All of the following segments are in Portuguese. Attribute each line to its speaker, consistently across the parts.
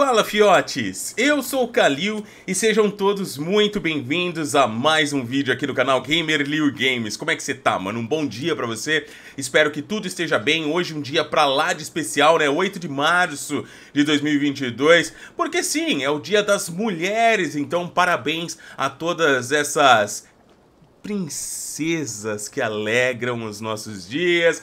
Speaker 1: Fala fiotes, eu sou o Kalil e sejam todos muito bem-vindos a mais um vídeo aqui no canal Gamer Liu Games. Como é que você tá, mano? Um bom dia pra você, espero que tudo esteja bem. Hoje um dia pra lá de especial, né? 8 de março de 2022, porque sim, é o dia das mulheres, então parabéns a todas essas princesas que alegram os nossos dias,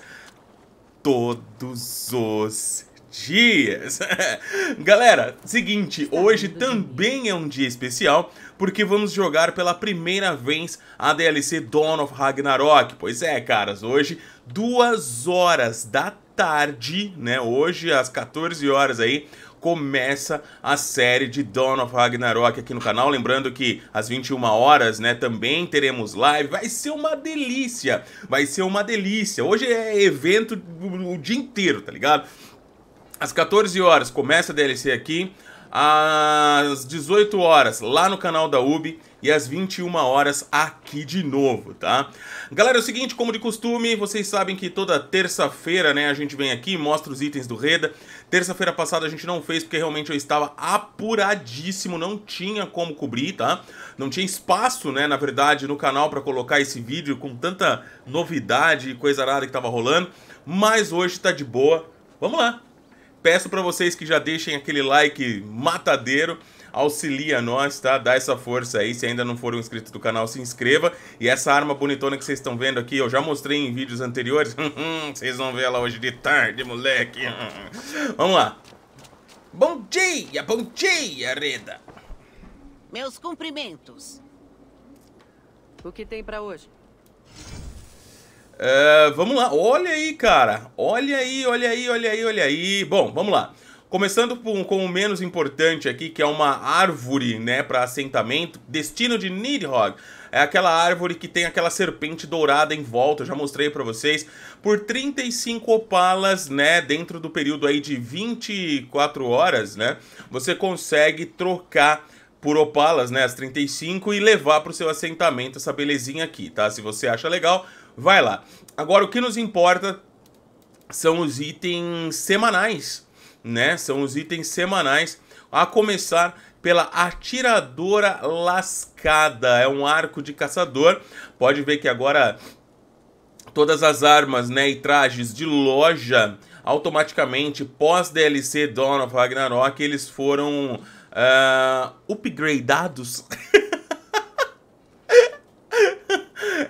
Speaker 1: todos os dias. Galera, seguinte, hoje também é um dia especial porque vamos jogar pela primeira vez a DLC Dawn of Ragnarok. Pois é, caras, hoje duas horas da tarde, né? Hoje às 14 horas aí começa a série de Dawn of Ragnarok aqui no canal. Lembrando que às 21 horas, né, também teremos live. Vai ser uma delícia, vai ser uma delícia. Hoje é evento o dia inteiro, tá ligado? Às 14 horas começa a DLC aqui, às 18 horas lá no canal da UB e às 21 horas aqui de novo, tá? Galera, é o seguinte, como de costume, vocês sabem que toda terça-feira, né, a gente vem aqui, mostra os itens do Reda. Terça-feira passada a gente não fez porque realmente eu estava apuradíssimo, não tinha como cobrir, tá? Não tinha espaço, né, na verdade, no canal para colocar esse vídeo com tanta novidade e coisa rara que tava rolando, mas hoje tá de boa. Vamos lá. Peço para vocês que já deixem aquele like matadeiro auxilia nós, tá? Dá essa força aí. Se ainda não for um inscrito do canal, se inscreva. E essa arma bonitona que vocês estão vendo aqui, eu já mostrei em vídeos anteriores. vocês vão ver ela hoje de tarde, moleque. Vamos lá. Bom dia, bom dia, Reda. Meus cumprimentos. O que tem para hoje? É, vamos lá, olha aí, cara. Olha aí, olha aí, olha aí, olha aí. Bom, vamos lá. Começando com, com o menos importante aqui, que é uma árvore, né, para assentamento, destino de Nidhogg. É aquela árvore que tem aquela serpente dourada em volta, eu já mostrei para vocês, por 35 opalas, né, dentro do período aí de 24 horas, né, você consegue trocar por Opalas, né, as 35, e levar para o seu assentamento essa belezinha aqui, tá? Se você acha legal, vai lá. Agora, o que nos importa são os itens semanais, né? São os itens semanais, a começar pela Atiradora Lascada. É um arco de caçador. Pode ver que agora todas as armas né, e trajes de loja automaticamente pós DLC Dawn of Ragnarok eles foram uh, ah, upgradados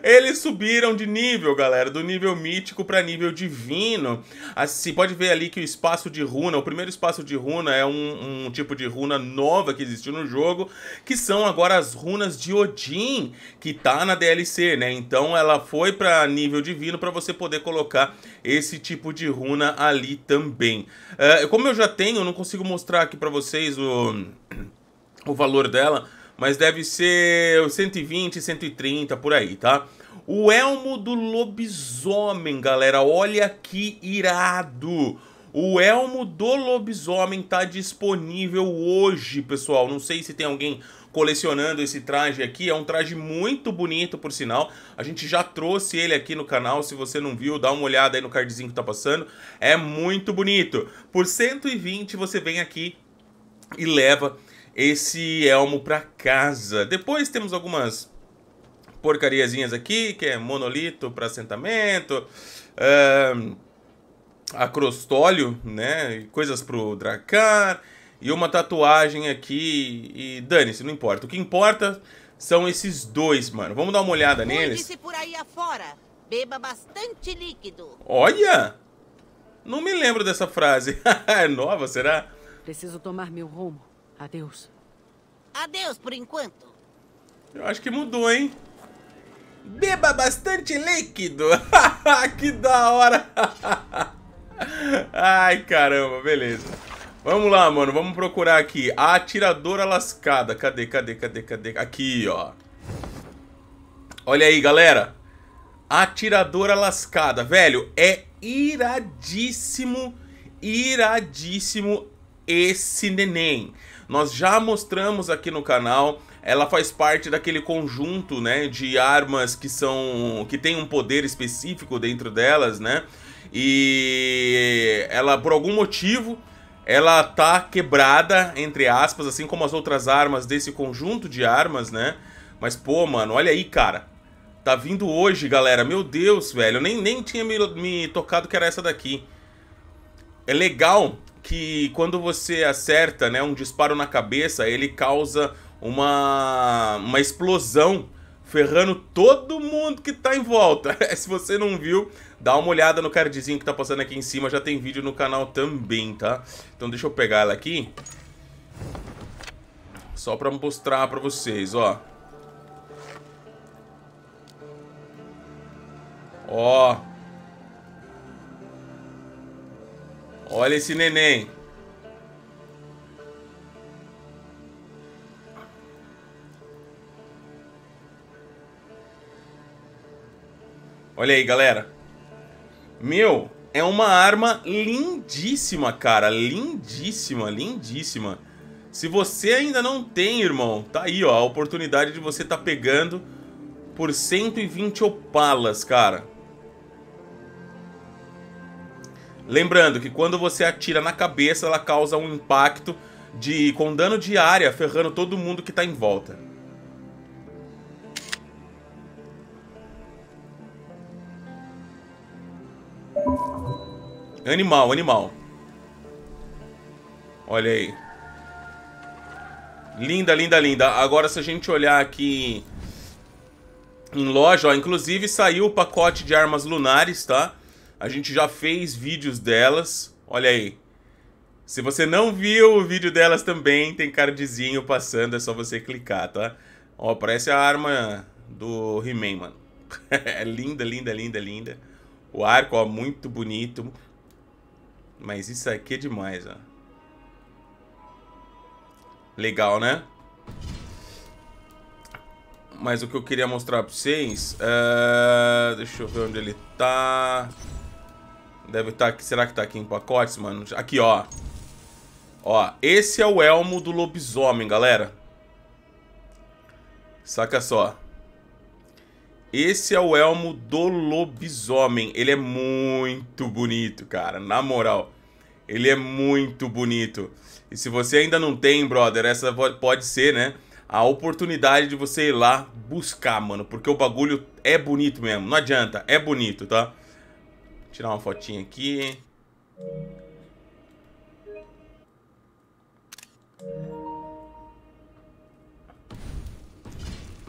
Speaker 1: Eles subiram de nível, galera, do nível mítico para nível divino. Assim, pode ver ali que o espaço de runa, o primeiro espaço de runa é um, um tipo de runa nova que existiu no jogo, que são agora as runas de Odin, que tá na DLC, né? Então ela foi para nível divino para você poder colocar esse tipo de runa ali também. Uh, como eu já tenho, eu não consigo mostrar aqui para vocês o o valor dela, mas deve ser 120, 130 por aí, tá? O elmo do lobisomem, galera, olha que irado! O elmo do lobisomem tá disponível hoje, pessoal. Não sei se tem alguém colecionando esse traje aqui. É um traje muito bonito, por sinal. A gente já trouxe ele aqui no canal. Se você não viu, dá uma olhada aí no cardzinho que tá passando. É muito bonito. Por 120 você vem aqui e leva esse elmo para casa. Depois temos algumas porcariazinhas aqui, que é monolito para assentamento, uh, acrostólio, né? Coisas pro Dracar e uma tatuagem aqui e dane-se, não importa. O que importa são esses dois, mano. Vamos dar uma olhada neles. por aí afora. Beba bastante líquido. Olha! Não me lembro dessa frase. é nova, será? Preciso tomar meu rumo. Adeus. Adeus por enquanto. Eu acho que mudou, hein? Beba bastante líquido. que da hora. Ai, caramba, beleza. Vamos lá, mano. Vamos procurar aqui. A atiradora lascada. Cadê, cadê, cadê, cadê? Aqui, ó. Olha aí, galera. Atiradora lascada. Velho, é iradíssimo, iradíssimo esse neném. Nós já mostramos aqui no canal, ela faz parte daquele conjunto, né, de armas que são que tem um poder específico dentro delas, né? E ela por algum motivo ela tá quebrada entre aspas, assim como as outras armas desse conjunto de armas, né? Mas pô, mano, olha aí, cara. Tá vindo hoje, galera. Meu Deus, velho. Eu nem, nem tinha me, me tocado que era essa daqui. É legal que quando você acerta né, um disparo na cabeça, ele causa uma, uma explosão ferrando todo mundo que tá em volta. Se você não viu, dá uma olhada no cardzinho que tá passando aqui em cima, já tem vídeo no canal também, tá? Então deixa eu pegar ela aqui. Só pra mostrar pra vocês, ó. Ó, Olha esse neném. Olha aí, galera. Meu, é uma arma lindíssima, cara. Lindíssima, lindíssima. Se você ainda não tem, irmão, tá aí, ó. A oportunidade de você tá pegando por 120 opalas, cara. Lembrando que quando você atira na cabeça, ela causa um impacto de com dano de área, ferrando todo mundo que está em volta. Animal, animal. Olha aí. Linda, linda, linda. Agora se a gente olhar aqui em loja, ó, inclusive saiu o pacote de armas lunares, tá? A gente já fez vídeos delas. Olha aí. Se você não viu o vídeo delas também, tem cardzinho passando, é só você clicar, tá? Ó, parece a arma do He-Man, mano. é linda, linda, linda, linda. O arco, ó, muito bonito. Mas isso aqui é demais, ó. Legal, né? Mas o que eu queria mostrar pra vocês... Uh, deixa eu ver onde ele tá... Deve estar tá aqui. Será que tá aqui em pacotes, mano? Aqui, ó. Ó, esse é o elmo do lobisomem, galera. Saca só. Esse é o elmo do lobisomem. Ele é muito bonito, cara. Na moral. Ele é muito bonito. E se você ainda não tem, brother, essa pode ser, né? A oportunidade de você ir lá buscar, mano. Porque o bagulho é bonito mesmo. Não adianta. É bonito, tá? Tirar uma fotinha aqui.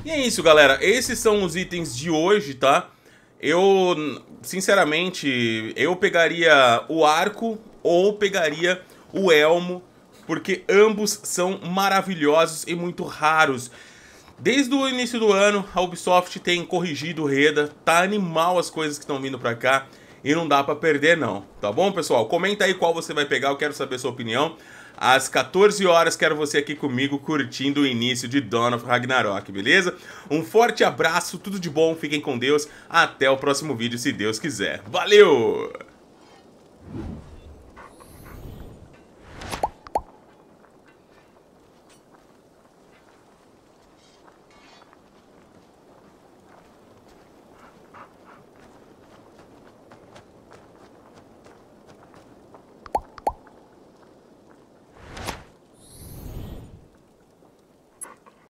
Speaker 1: E é isso, galera. Esses são os itens de hoje, tá? Eu, sinceramente, eu pegaria o arco ou pegaria o elmo, porque ambos são maravilhosos e muito raros. Desde o início do ano, a Ubisoft tem corrigido o Reda, tá animal as coisas que estão vindo pra cá e não dá para perder não, tá bom, pessoal? Comenta aí qual você vai pegar, eu quero saber a sua opinião. Às 14 horas quero você aqui comigo curtindo o início de Dawn of Ragnarok, beleza? Um forte abraço, tudo de bom, fiquem com Deus, até o próximo vídeo se Deus quiser. Valeu!